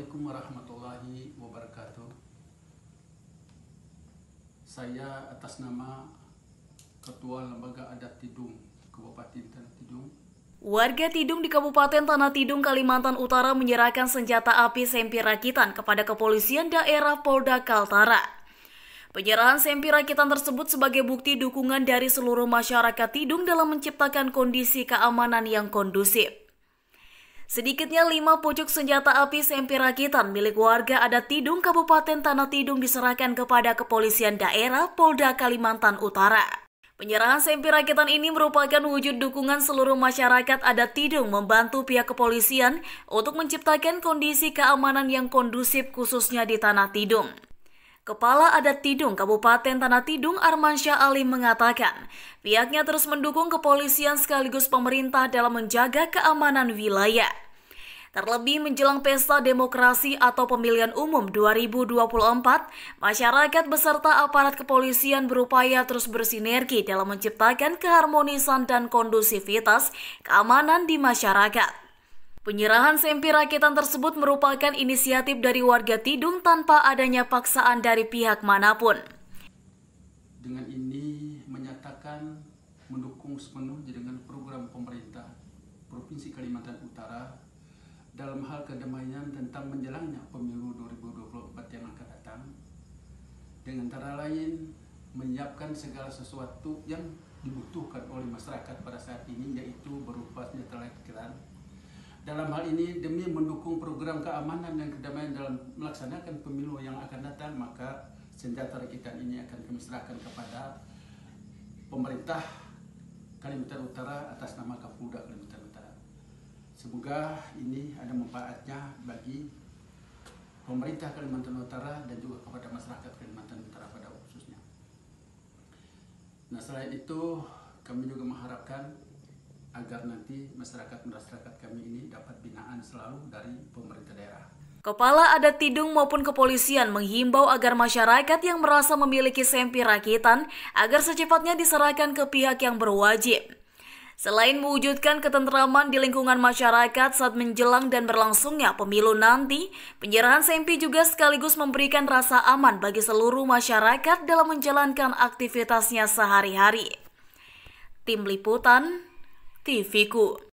Assalamualaikum warahmatullahi wabarakatuh Saya atas nama Ketua Lembaga Adat Tidung Kabupaten Tanah Tidung Warga Tidung di Kabupaten Tanah Tidung, Kalimantan Utara menyerahkan senjata api sempi rakitan kepada kepolisian daerah Polda Kaltara. Penyerahan sempi rakitan tersebut sebagai bukti dukungan dari seluruh masyarakat Tidung dalam menciptakan kondisi keamanan yang kondusif. Sedikitnya lima pucuk senjata api SMP Rakitan milik warga adat Tidung Kabupaten Tanah Tidung diserahkan kepada Kepolisian Daerah Polda Kalimantan Utara. Penyerahan SMP Rakitan ini merupakan wujud dukungan seluruh masyarakat adat Tidung membantu pihak kepolisian untuk menciptakan kondisi keamanan yang kondusif khususnya di Tanah Tidung. Kepala Adat Tidung Kabupaten Tanah Tidung Armansyah Ali mengatakan, pihaknya terus mendukung kepolisian sekaligus pemerintah dalam menjaga keamanan wilayah. Terlebih menjelang pesta demokrasi atau pemilihan umum 2024, masyarakat beserta aparat kepolisian berupaya terus bersinergi dalam menciptakan keharmonisan dan kondusivitas keamanan di masyarakat. Penyerahan SMP rakitan tersebut merupakan inisiatif dari warga Tidung tanpa adanya paksaan dari pihak manapun. Dengan ini menyatakan mendukung sepenuhnya dengan program pemerintah Provinsi Kalimantan Utara dalam hal kedamaian tentang menjelangnya pemilu 2024 yang akan datang. Dengan antara lain menyiapkan segala sesuatu yang dibutuhkan oleh masyarakat pada saat ini yaitu berupa senjata dalam hal ini demi mendukung program keamanan dan kedamaian dalam melaksanakan pemilu yang akan datang maka senjata rakitan ini akan kami serahkan kepada pemerintah Kalimantan Utara atas nama Kapolda Kalimantan Utara. Semoga ini ada manfaatnya bagi pemerintah Kalimantan Utara dan juga kepada masyarakat Kalimantan Utara pada khususnya. Nah selain itu kami juga mengharapkan agar nanti masyarakat-masyarakat kami ini dapat binaan selalu dari pemerintah daerah. Kepala Adat Tidung maupun kepolisian menghimbau agar masyarakat yang merasa memiliki sempi rakitan agar secepatnya diserahkan ke pihak yang berwajib. Selain mewujudkan ketentraman di lingkungan masyarakat saat menjelang dan berlangsungnya pemilu nanti, penyerahan sempi juga sekaligus memberikan rasa aman bagi seluruh masyarakat dalam menjalankan aktivitasnya sehari-hari. Tim Liputan tỷ phí cụ.